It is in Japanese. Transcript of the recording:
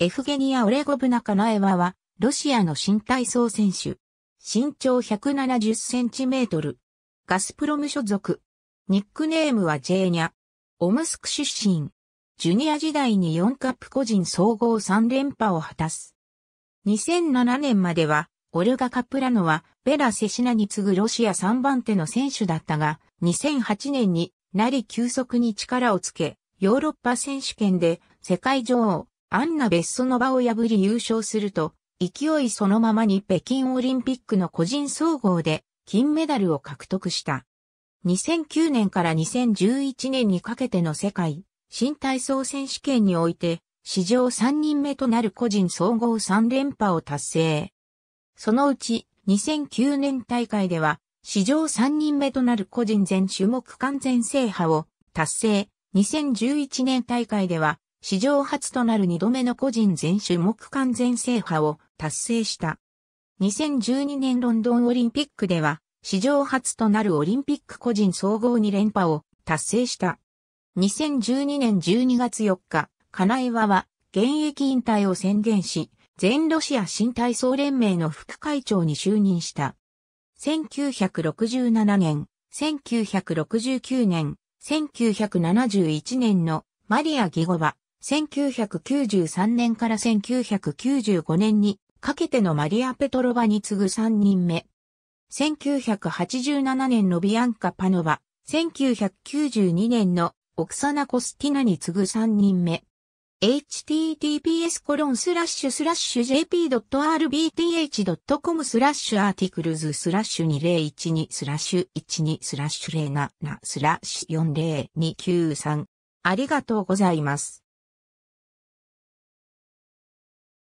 エフゲニア・オレゴブナカナエワは、ロシアの新体操選手。身長170センチメートル。ガスプロム所属。ニックネームはジェーニャ。オムスク出身。ジュニア時代に4カップ個人総合3連覇を果たす。2007年までは、オルガ・カプラノは、ベラ・セシナに次ぐロシア3番手の選手だったが、2008年になり急速に力をつけ、ヨーロッパ選手権で世界女王、アンナ・ベッソノバを破り優勝すると、勢いそのままに北京オリンピックの個人総合で金メダルを獲得した。2009年から2011年にかけての世界新体操選手権において、史上3人目となる個人総合3連覇を達成。そのうち2009年大会では、史上3人目となる個人全種目完全制覇を達成。2011年大会では、史上初となる2度目の個人全種目完全制覇を達成した。2012年ロンドンオリンピックでは、史上初となるオリンピック個人総合2連覇を達成した。2012年12月4日、金井ワは現役引退を宣言し、全ロシア新体操連盟の副会長に就任した。1967年、1969年、1971年のマリア・ギゴバ、1993年から1995年にかけてのマリア・ペトロバに次ぐ3人目。1987年のビアンカ・パノバ、1992年のオクサナ・コスティナに次ぐ3人目。https コロンスラッシュスラッシュ jp.rbth.com スラッシュアーティクルズスラッシュ2012スラッシュ12スラッシュ07スラッシュ4029 3ありがとうございます。